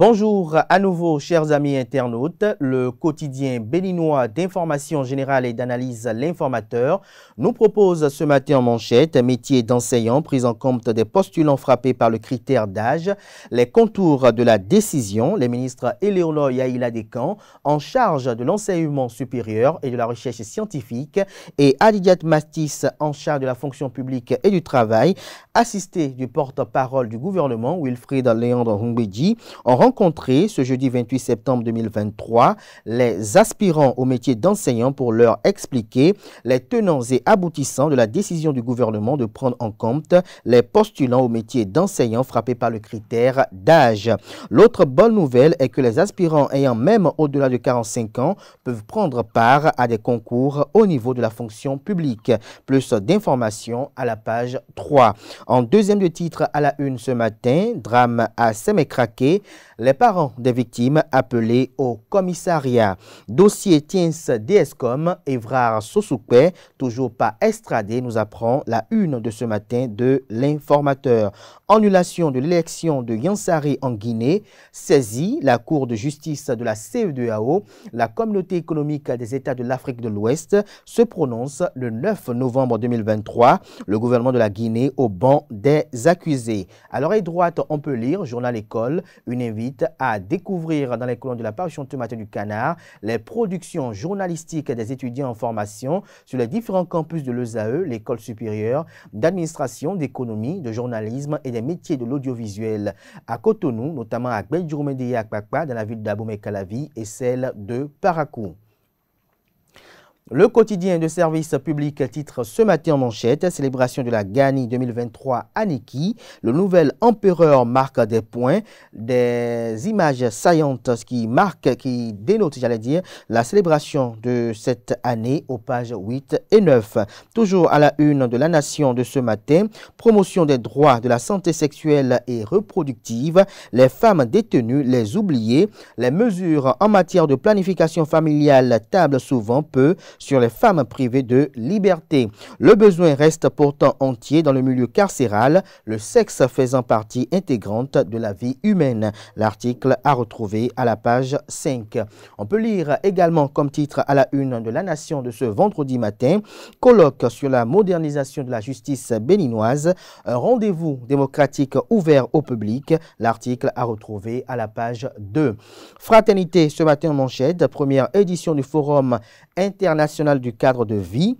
Bonjour à nouveau, chers amis internautes. Le quotidien béninois d'information générale et d'analyse L'Informateur nous propose ce matin en manchette métier d'enseignant, pris en compte des postulants frappés par le critère d'âge, les contours de la décision, les ministres et Yaïla Descamps, en charge de l'enseignement supérieur et de la recherche scientifique, et Adidiat Mastis, en charge de la fonction publique et du travail, assisté du porte-parole du gouvernement, Wilfried Léandre Humbedji, en rencontrer ce jeudi 28 septembre 2023 les aspirants au métier d'enseignant pour leur expliquer les tenants et aboutissants de la décision du gouvernement de prendre en compte les postulants au métier d'enseignant frappés par le critère d'âge. L'autre bonne nouvelle est que les aspirants ayant même au-delà de 45 ans peuvent prendre part à des concours au niveau de la fonction publique. Plus d'informations à la page 3. En deuxième de titre à la une ce matin, drame à Semekrake, les parents des victimes appelés au commissariat. Dossier Tiens DSCOM, Evrard Sosoupe, toujours pas extradé, nous apprend la une de ce matin de l'informateur. Annulation de l'élection de Yansari en Guinée, saisie la Cour de justice de la CEDEAO, la Communauté économique des États de l'Afrique de l'Ouest, se prononce le 9 novembre 2023, le gouvernement de la Guinée au banc des accusés. À l'oreille droite, on peut lire, journal école, une invite à découvrir dans les colonnes de la parution Tomate du Canard les productions journalistiques des étudiants en formation sur les différents campus de l'ESAE, l'école supérieure d'administration, d'économie, de journalisme et des métiers de l'audiovisuel à Cotonou, notamment à à Akpakpa dans la ville d'Abomey-Calavi et celle de Parakou. Le quotidien de service public titre ce matin en manchette Célébration de la Gani 2023 à Niki. Le nouvel empereur marque des points, des images saillantes qui marquent, qui dénotent, j'allais dire, la célébration de cette année aux pages 8 et 9. Toujours à la une de la nation de ce matin, promotion des droits de la santé sexuelle et reproductive, les femmes détenues, les oubliées, les mesures en matière de planification familiale table souvent peu sur les femmes privées de liberté. Le besoin reste pourtant entier dans le milieu carcéral, le sexe faisant partie intégrante de la vie humaine. L'article a retrouvé à la page 5. On peut lire également comme titre à la une de la Nation de ce vendredi matin, colloque sur la modernisation de la justice béninoise, un rendez-vous démocratique ouvert au public. L'article a retrouvé à la page 2. Fraternité ce matin en manchette, première édition du forum international du cadre de vie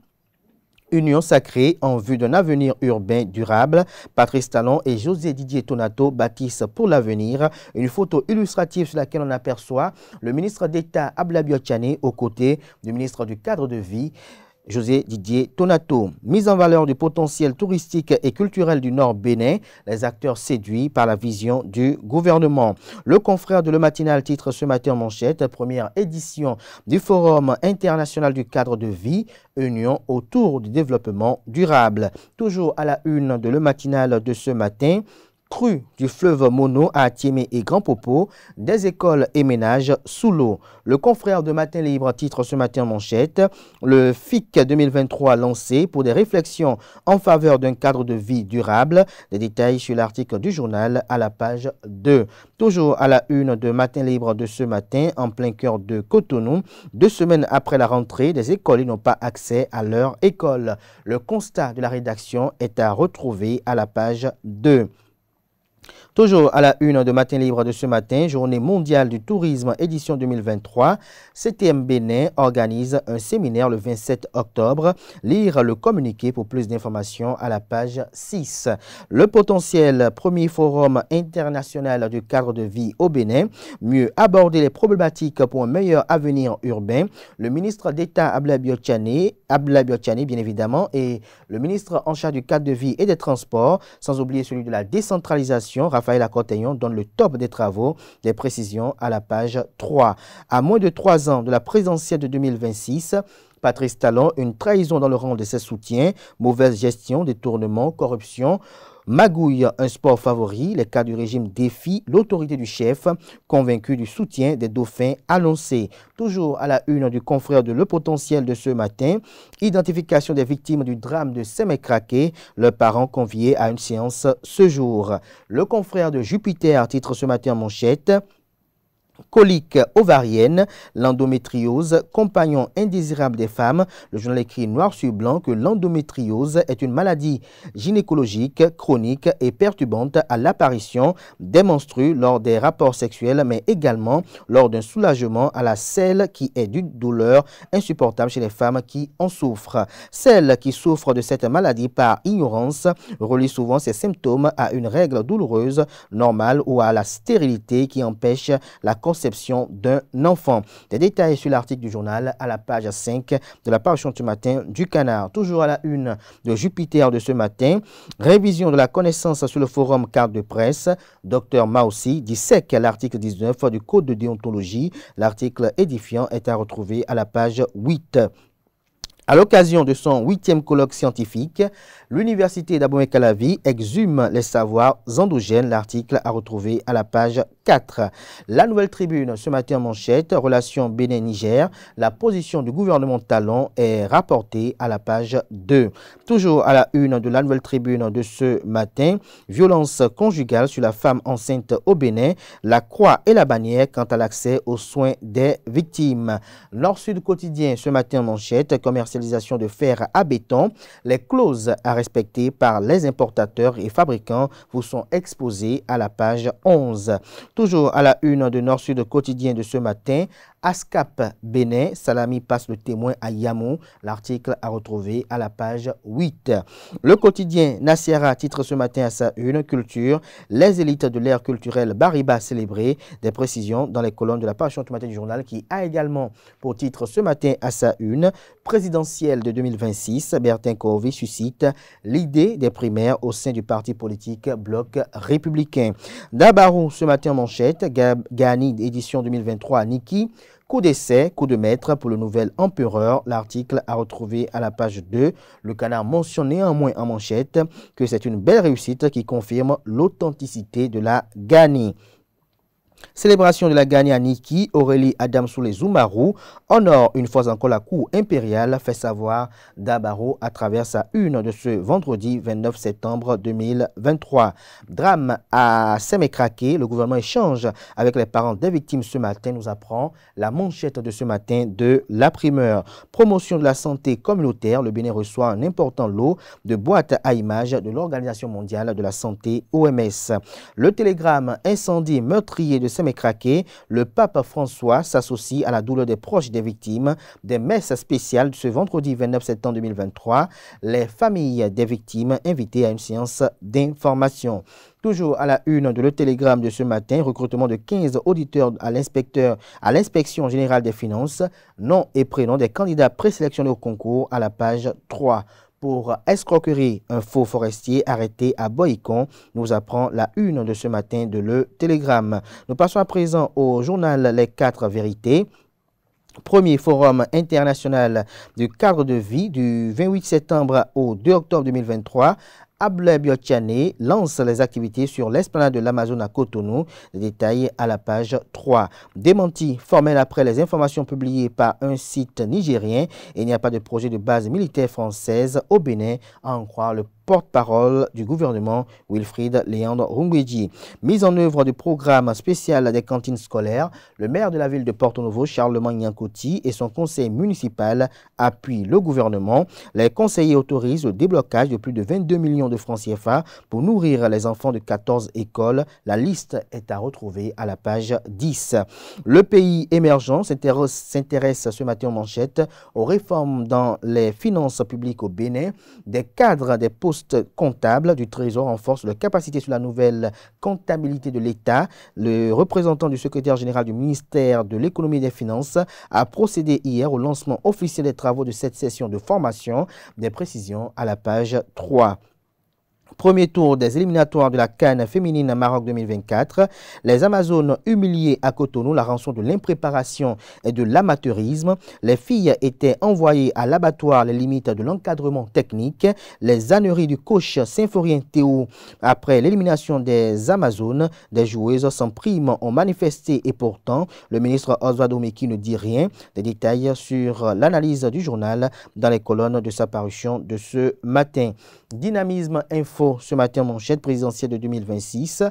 Union sacrée en vue d'un avenir urbain durable. Patrice Talon et José Didier Tonato bâtissent pour l'avenir une photo illustrative sur laquelle on aperçoit le ministre d'État Abla Tchane aux côtés du ministre du cadre de vie José Didier Tonato. Mise en valeur du potentiel touristique et culturel du Nord Bénin, les acteurs séduits par la vision du gouvernement. Le confrère de Le Matinal titre ce matin manchette, première édition du Forum international du cadre de vie, union autour du développement durable. Toujours à la une de Le Matinal de ce matin, cru du fleuve Mono à Thiemé et Grand Popo, des écoles et ménages sous l'eau. Le confrère de Matin Libre titre ce matin en manchette le FIC 2023 lancé pour des réflexions en faveur d'un cadre de vie durable. Des détails sur l'article du journal à la page 2. Toujours à la une de Matin Libre de ce matin, en plein cœur de Cotonou, deux semaines après la rentrée, des écoles n'ont pas accès à leur école. Le constat de la rédaction est à retrouver à la page 2. Toujours à la une de Matin Libre de ce matin, Journée mondiale du tourisme édition 2023, CTM Bénin organise un séminaire le 27 octobre. Lire le communiqué pour plus d'informations à la page 6. Le potentiel premier forum international du cadre de vie au Bénin, mieux aborder les problématiques pour un meilleur avenir urbain. Le ministre d'État Abla Biotiani, bien évidemment, et le ministre en charge du cadre de vie et des transports, sans oublier celui de la décentralisation, Raphaël Corteillon donne le top des travaux, des précisions à la page 3. À moins de trois ans de la présidentielle de 2026, Patrice Talon, une trahison dans le rang de ses soutiens, mauvaise gestion, détournement, corruption. Magouille, un sport favori, les cas du régime défient l'autorité du chef, convaincu du soutien des dauphins annoncés. Toujours à la une du confrère de Le Potentiel de ce matin, identification des victimes du drame de craqué. leurs parents conviés à une séance ce jour. Le confrère de Jupiter titre ce matin en manchette colique ovarienne, l'endométriose, compagnon indésirable des femmes. Le journal écrit noir sur blanc que l'endométriose est une maladie gynécologique chronique et perturbante à l'apparition des menstrues lors des rapports sexuels, mais également lors d'un soulagement à la selle qui est d'une douleur insupportable chez les femmes qui en souffrent. Celles qui souffrent de cette maladie par ignorance relient souvent ces symptômes à une règle douloureuse, normale ou à la stérilité qui empêche la conception d'un enfant. Des détails sur l'article du journal à la page 5 de la page du matin du Canard. Toujours à la une de Jupiter de ce matin, révision de la connaissance sur le forum carte de presse. Docteur Maussi dissèque l'article 19 du Code de déontologie. L'article édifiant est à retrouver à la page 8. À l'occasion de son huitième colloque scientifique, l'Université d'Abomey-Calavi exhume les savoirs endogènes, l'article à retrouver à la page la nouvelle tribune ce matin en manchette, relations Bénin-Niger, la position du gouvernement Talon est rapportée à la page 2. Toujours à la une de la nouvelle tribune de ce matin, violence conjugale sur la femme enceinte au Bénin, la croix et la bannière quant à l'accès aux soins des victimes. Nord-Sud quotidien ce matin en manchette, commercialisation de fer à béton, les clauses à respecter par les importateurs et fabricants vous sont exposées à la page 11. Toujours à la une de Nord-Sud quotidien de ce matin, ASCAP Bénin, Salami passe le témoin à Yamou. L'article à retrouver à la page 8. Le quotidien Nassiara titre ce matin à sa une culture. Les élites de l'ère culturelle Bariba célébré. Des précisions dans les colonnes de la page matin du journal qui a également pour titre ce matin à sa une présidentielle de 2026. Bertin Corvi suscite l'idée des primaires au sein du parti politique Bloc républicain. Dabarou ce matin manchette. Gani édition 2023 Niki. Coup d'essai, coup de maître pour le nouvel empereur. L'article a retrouvé à la page 2. Le canard mentionne moins en manchette que c'est une belle réussite qui confirme l'authenticité de la Ghani. Célébration de la gagne à Niki, Aurélie Adam Zumaru, Zoumarou honore une fois encore la cour impériale, fait savoir Dabaro à travers sa une de ce vendredi 29 septembre 2023. Drame à Semekraké, le gouvernement échange avec les parents des victimes ce matin, nous apprend la manchette de ce matin de la primeur. Promotion de la santé communautaire, le Bénin reçoit un important lot de boîtes à images de l'Organisation mondiale de la santé OMS. Le télégramme incendie meurtrier de le pape François s'associe à la douleur des proches des victimes des messes spéciales ce vendredi 29 septembre 2023. Les familles des victimes invitées à une séance d'information. Toujours à la une de le télégramme de ce matin, recrutement de 15 auditeurs à l'inspecteur à l'inspection générale des finances, nom et prénom des candidats présélectionnés au concours à la page 3 pour escroquerie. Un faux forestier arrêté à Boïcon nous apprend la une de ce matin de Le Télégramme. Nous passons à présent au journal Les Quatre vérités. Premier forum international du cadre de vie du 28 septembre au 2 octobre 2023 Abler lance les activités sur l'esplanade de l'Amazon à Cotonou, Détail à la page 3. Démenti formel après les informations publiées par un site nigérien, il n'y a pas de projet de base militaire française au Bénin, à en croire le porte-parole du gouvernement, Wilfried Léandre Rungweji Mise en œuvre du programme spécial des cantines scolaires, le maire de la ville de Porto Novo, Charlemagne Yankoti, et son conseil municipal appuient le gouvernement. Les conseillers autorisent le déblocage de plus de 22 millions de francs CFA pour nourrir les enfants de 14 écoles. La liste est à retrouver à la page 10. Le pays émergent s'intéresse ce matin en manchette aux réformes dans les finances publiques au Bénin. Des cadres des postes comptable du Trésor renforce la capacité sur la nouvelle comptabilité de l'État. Le représentant du secrétaire général du ministère de l'Économie et des Finances a procédé hier au lancement officiel des travaux de cette session de formation. Des précisions à la page 3. Premier tour des éliminatoires de la Cannes féminine Maroc 2024. Les Amazones humiliées à Cotonou, la rançon de l'impréparation et de l'amateurisme. Les filles étaient envoyées à l'abattoir les limites de l'encadrement technique. Les âneries du coach symphorien Théo, après l'élimination des Amazones, des joueuses sans prime ont manifesté et pourtant, le ministre Oswald Omeki ne dit rien. Des détails sur l'analyse du journal dans les colonnes de sa parution de ce matin. Dynamisme Info ce matin, manchette présidentielle de 2026.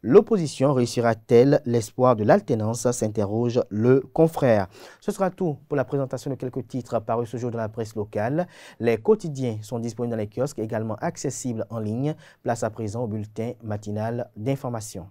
L'opposition réussira-t-elle l'espoir de l'alternance s'interroge le confrère. Ce sera tout pour la présentation de quelques titres parus ce jour dans la presse locale. Les quotidiens sont disponibles dans les kiosques, également accessibles en ligne. Place à présent au bulletin matinal d'information.